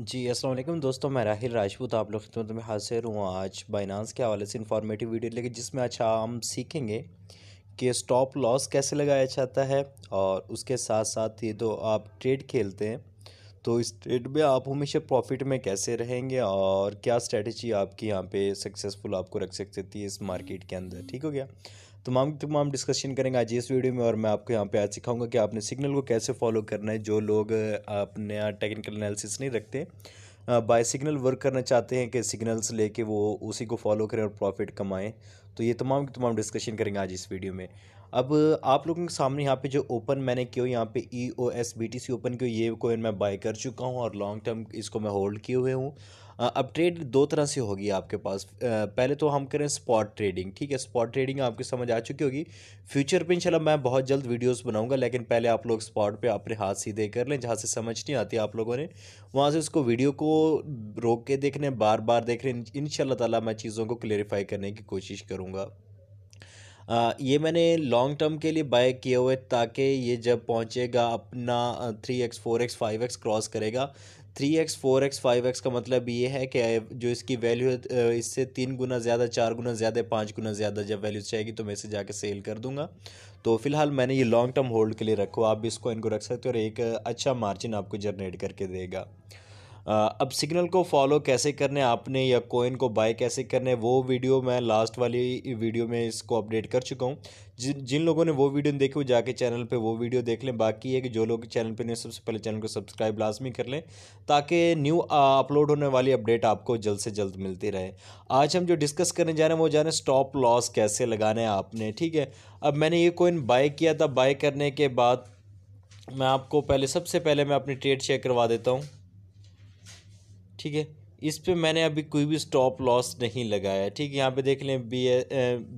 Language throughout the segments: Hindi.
जी अस्सलाम वालेकुम दोस्तों मैं राहिल राजपूत आप लोग खिदमत में हाजिर हूँ आज बाइनांस के हवाले से इन्फॉर्मेटिव वीडियो लेकिन जिसमें अच्छा हम सीखेंगे कि स्टॉप लॉस कैसे लगाया जाता है और उसके साथ साथ ये तो आप ट्रेड खेलते हैं तो इस ट्रेड में आप हमेशा प्रॉफिट में कैसे रहेंगे और क्या स्ट्रेटजी आपकी यहाँ पर सक्सेसफुल आपको रख सकती है इस मार्केट के अंदर ठीक हो गया तमाम तमाम डिस्कशन करेंगे आज इस वीडियो में और मैं आपको यहाँ पे आज सिखाऊंगा कि आपने सिग्नल को कैसे फॉलो करना है जो लोग अपने टेक्निकल एनालिसिस नहीं रखते बाय सिग्नल वर्क करना चाहते हैं कि सिग्नल्स लेके वो उसी को फॉलो करें और प्रॉफिट कमाएं तो ये तमाम की तमाम डिस्कशन करेंगे आज इस वीडियो में अब आप लोगों के सामने यहाँ पे जो ओपन मैंने किए यहाँ पे E O S B T C open किए ये कोइन मैं बाय कर चुका हूँ और लॉन्ग टर्म इसको मैं होल्ड किए हुए हूँ अब ट्रेड दो तरह से होगी आपके पास पहले तो हम करें स्पॉट ट्रेडिंग ठीक है स्पॉट ट्रेडिंग आपके समझ आ चुकी होगी फ्यूचर पे इंशाल्लाह मैं बहुत जल्द वीडियोस बनाऊंगा लेकिन पहले आप लोग स्पॉट पे अपने हाथ सीधे कर लें जहाँ से समझ नहीं आती आप लोगों ने वहाँ से उसको वीडियो को रोक के देख लें बार बार देख लें इन तला मैं चीज़ों को क्लेरिफाई करने की कोशिश करूँगा आ, ये मैंने लॉन्ग टर्म के लिए बाय किए हुए ताकि ये जब पहुंचेगा अपना three X four X five X cross करेगा three X four X five X का मतलब ये है कि जो इसकी वैल्यू है इससे तीन गुना ज़्यादा चार गुना ज़्यादा पाँच गुना ज़्यादा जब वैल्यू चाहिए तो मैं इसे जाके सेल कर दूंगा तो फिलहाल मैंने ये लॉन्ग टर्म होल्ड के लिए रखो आप भी इसको इनको रख सकते हो और एक अच्छा मार्जिन आपको जनरेट करके देगा अब सिग्नल को फॉलो कैसे करने आपने या कोइन को बाय कैसे करने वो वीडियो मैं लास्ट वाली वीडियो में इसको अपडेट कर चुका हूँ जिन जिन लोगों ने वो वीडियो देखी वो जाके चैनल पे वो वीडियो देख लें बाकी है कि जो लोग चैनल पे नहीं सबसे पहले चैनल को सब्सक्राइब लाजमी कर लें ताकि न्यू अपलोड होने वाली अपडेट आपको जल्द से जल्द मिलती रहे आज हम जो डिस्कस करने जा रहे हैं वो जा रहे हैं स्टॉप लॉस कैसे लगाने आपने ठीक है अब मैंने ये कोइन बाय किया था बाय करने के बाद मैं आपको पहले सबसे पहले मैं अपनी ट्रेड चेक करवा देता हूँ ठीक है इस पे मैंने अभी कोई भी स्टॉप लॉस नहीं लगाया ठीक है यहाँ पे देख लें बी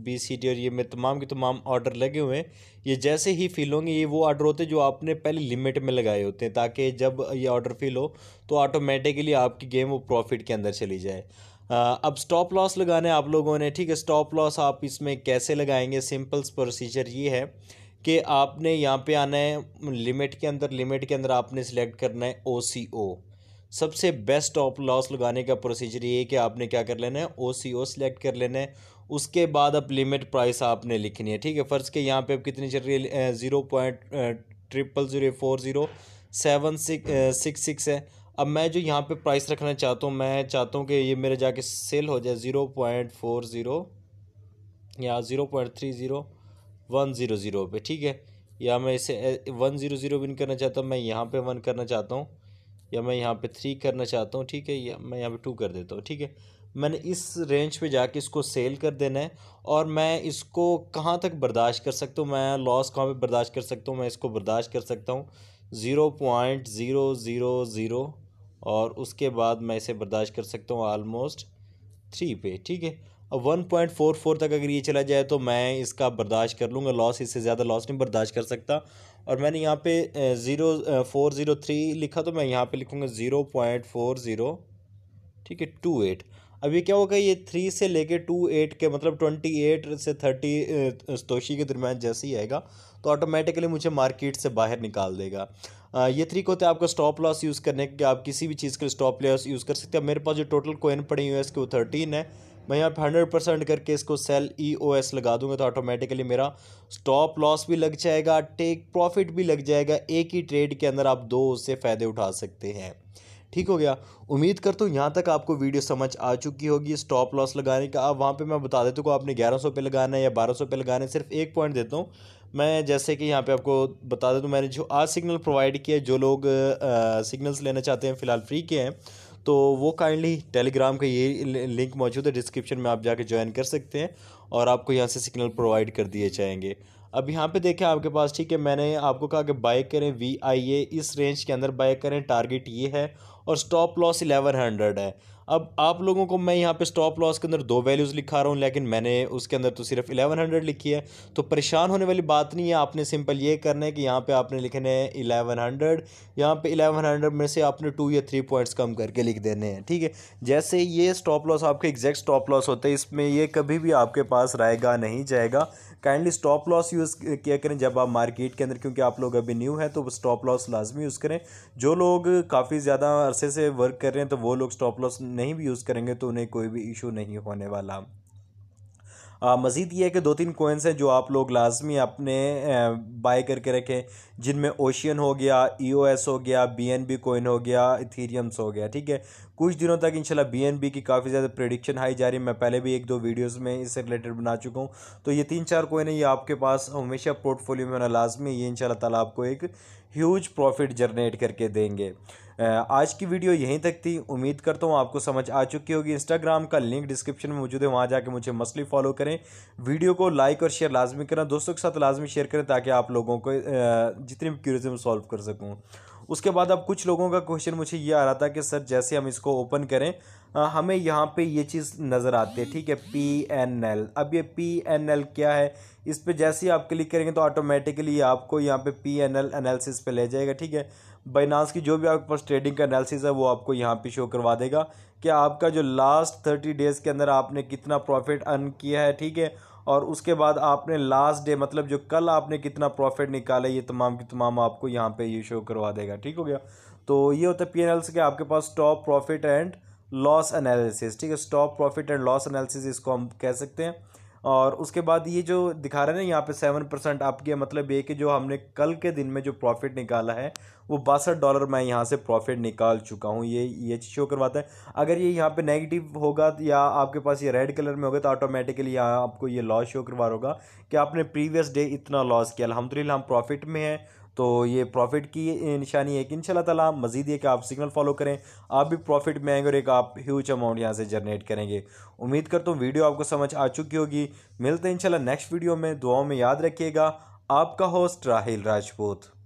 बी सी टी और ये मेरे तमाम के तमाम ऑर्डर लगे हुए हैं ये जैसे ही फिल होंगे ये वो ऑर्डर होते हैं जो आपने पहले लिमिट में लगाए होते हैं ताकि जब ये ऑर्डर फिल हो तो ऑटोमेटिकली आपकी गेम वो प्रॉफिट के अंदर चली जाए अब स्टॉप लॉस लगाने आप लोगों ने ठीक है स्टॉप लॉस आप इसमें कैसे लगाएंगे सिंपल्स प्रोसीजर ये है कि आपने यहाँ पे आना है लिमिट के अंदर लिमिट के अंदर आपने सेलेक्ट करना है ओ सी ओ सबसे बेस्ट ऑप लॉस लगाने का प्रोसीजर ये कि आपने क्या कर लेना है ओ सी ओ सिलेक्ट कर लेना है उसके बाद अब लिमिट प्राइस आपने लिखनी है ठीक है फ़र्ज़ के यहाँ पे अब कितनी चल रही है zero point triple zero four zero seven six six six है अब मैं जो यहाँ पे प्राइस रखना चाहता हूँ मैं चाहता हूँ कि ये मेरे जाके सेल हो जाए ज़ीरो पॉइंट फोर ज़ीरो या zero point three zero one zero zero पर ठीक है या मैं इसे वन ज़ीरो ज़ीरो विन करना चाहता हूँ मैं यहाँ पर वन करना चाहता हूँ या मैं यहाँ पे थ्री करना चाहता हूँ ठीक है या मैं यहाँ पे टू कर देता हूँ ठीक है मैंने इस रेंज पे जाके इसको सेल कर देना है और मैं इसको कहाँ तक बर्दाश्त कर सकता हूँ मैं लॉस कहाँ पे बर्दाश्त कर सकता हूँ मैं इसको बर्दाश्त कर सकता हूँ zero point zero zero zero और उसके बाद मैं इसे बर्दाश्त कर सकता हूँ आलमोस्ट थ्री पे ठीक है अब वन पॉइंट फोर फोर तक अगर ये चला जाए तो मैं इसका बर्दाश्त कर लूँगा लॉस इससे ज़्यादा लॉस नहीं बर्दाश्त कर सकता और मैंने यहाँ पे ज़ीरो फोर ज़ीरो थ्री लिखा तो मैं यहाँ पे लिखूँगा ज़ीरो पॉइंट फोर ज़ीरो ठीक है टू एट अब ये क्या होगा ये थ्री से लेके टू एट के मतलब ट्वेंटी एट से थर्टी तोशी के दरम्यान जैसे ही आएगा तो ऑटोमेटिकली मुझे मार्केट से बाहर निकाल देगा आ, ये थ्री को तो आपका स्टॉप लॉस यूज़ करने के आप किसी भी चीज़ के स्टॉप लॉस यूज़ कर सकते हैं मेरे पास जो टोटल कोइन पड़ी हुई है इसके वो थर्टीन है मैं यहाँ पे हंड्रेड परसेंट करके इसको सेल ई ओ एस लगा दूंगा तो ऑटोमेटिकली मेरा स्टॉप लॉस भी लग जाएगा टेक प्रॉफिट भी लग जाएगा एक ही ट्रेड के अंदर आप दो उससे फ़ायदे उठा सकते हैं ठीक हो गया उम्मीद करता हूँ यहाँ तक आपको वीडियो समझ आ चुकी होगी स्टॉप लॉस लगाने का अब वहाँ पे मैं बता देता हूँ आपने ग्यारह सौ पे लगाना है या बारह सौ पे लगाना है सिर्फ एक पॉइंट देता हूँ मैं जैसे कि यहाँ पे आपको बता देता हूँ मैंने जो आज सिग्नल प्रोवाइड किया जो लोग सिग्नल्स लेना चाहते हैं फ़िलहाल फ्री के हैं तो वो काइंडली टेलीग्राम का ये लिंक मौजूद है डिस्क्रिप्शन में आप जाके ज्वाइन कर सकते हैं और आपको यहाँ से सिग्नल प्रोवाइड कर दिए जाएंगे अब यहाँ पे देखें आपके पास ठीक है मैंने आपको कहा कि बाय करें वी आई ए इस रेंज के अंदर बाय करें टारगेट ये है और स्टॉप लॉस इलेवन हंड्रेड है अब आप लोगों को मैं यहाँ पे स्टॉप लॉस के अंदर दो वैल्यूज़ लिखा रहा हूँ लेकिन मैंने उसके अंदर तो सिर्फ इलेवन हंड्रेड लिखी है तो परेशान होने वाली बात नहीं है आपने सिंपल ये करना है कि यहाँ पे आपने लिखने हैं इलेवन हंड्रेड यहाँ पर इलेवन हंड्रेड में से आपने टू या थ्री पॉइंट्स कम करके लिख देने हैं ठीक है जैसे ये स्टॉप लॉस आपके एग्जैक्ट स्टॉप लॉस होता है इसमें ये कभी भी आपके पास रहेगा नहीं जाएगा काइंडली स्टॉप लॉस यूज़ किया करें जब आप मार्केट के अंदर क्योंकि आप लोग अभी न्यू हैं तो स्टॉप लॉस लाजमी यूज़ करें जो लोग काफ़ी ज़्यादा अरसे से वर्क कर रहे हैं तो वो लोग स्टॉप लॉस नहीं भी यूज़ करेंगे तो उन्हें कोई भी इशू नहीं होने वाला मज़ीद ये है कि दो तीन कोइंस हैं जो आप लोग लाजमी अपने बाय करके रखें जिनमें ओशियन हो गया ई e हो गया बी एन बी कोइन हो गया इथीरियम्स हो गया ठीक है कुछ दिनों तक इंशाल्लाह बीएनबी की काफ़ी ज़्यादा प्रडिक्शन हाई जा रही है मैं पहले भी एक दो वीडियोस में इससे रिलेटेड बना चुका हूँ तो ये तीन चार कोई नहीं ये आपके पास हमेशा पोर्टफोलियो में होना लाजमी ये इनशाला तला आपको एक ह्यूज प्रॉफिट जनरेट करके देंगे आज की वीडियो यहीं तक थी उम्मीद करता हूँ आपको समझ आ चुकी होगी इंस्टाग्राम का लिंक डिस्क्रिप्शन में मौजूद है वहाँ जाके मुझे मसली फॉलो करें वीडियो को लाइक और शेयर लाजमी करना दोस्तों के साथ लाजमी शेयर करें ताकि आप लोगों को जितनी भी क्यूरिज्म सॉल्व कर सकूँ उसके बाद अब कुछ लोगों का क्वेश्चन मुझे ये आ रहा था कि सर जैसे हम इसको ओपन करें आ, हमें यहाँ पे ये चीज़ नज़र आती है ठीक है पी एन एल अब ये पी एन एल क्या है इस पर जैसे ही आप क्लिक करेंगे तो ऑटोमेटिकली आपको यहाँ पे पी एन एल एनालिसिस पे ले जाएगा ठीक है बाइनास की जो भी आपके पास ट्रेडिंग का एनालिसिस है वो आपको यहाँ पे शो करवा देगा कि आपका जो लास्ट थर्टी डेज़ के अंदर आपने कितना प्रॉफिट अर्न किया है ठीक है और उसके बाद आपने लास्ट डे मतलब जो कल आपने कितना प्रॉफिट निकाला ये तमाम की तमाम आपको यहाँ पे ये शो करवा देगा ठीक हो गया तो ये होता है पी एन के आपके पास stop profit and loss analysis ठीक है stop profit and loss analysis इसको हम कह सकते हैं और उसके बाद ये जो दिखा रहे हैं ना यहाँ पे सेवन परसेंट आपके मतलब ये कि जो हमने कल के दिन में जो प्रॉफिट निकाला है वो बासठ डॉलर मैं यहाँ से प्रॉफिट निकाल चुका हूँ ये ये शो करवाता है अगर ये यहाँ पे नेगेटिव होगा या आपके पास ये रेड कलर में होगा तो ऑटोमेटिकली यहाँ आपको ये लॉस शो करवा होगा कि आपने प्रीवियस डे इतना लॉस किया अलहमदिल्ला हम प्रॉफिट में हैं तो ये प्रॉफिट की निशानी है कि इन तला मज़ीद ये कि आप सिग्नल फॉलो करें आप भी प्रॉफिट में आएंगे और एक आप ह्यूज अमाउंट यहाँ से जनरेट करेंगे उम्मीद करता हूँ वीडियो आपको समझ आ चुकी होगी मिलते हैं इन नेक्स्ट वीडियो में दुआओं में याद रखिएगा आपका होस्ट राहिल राजपूत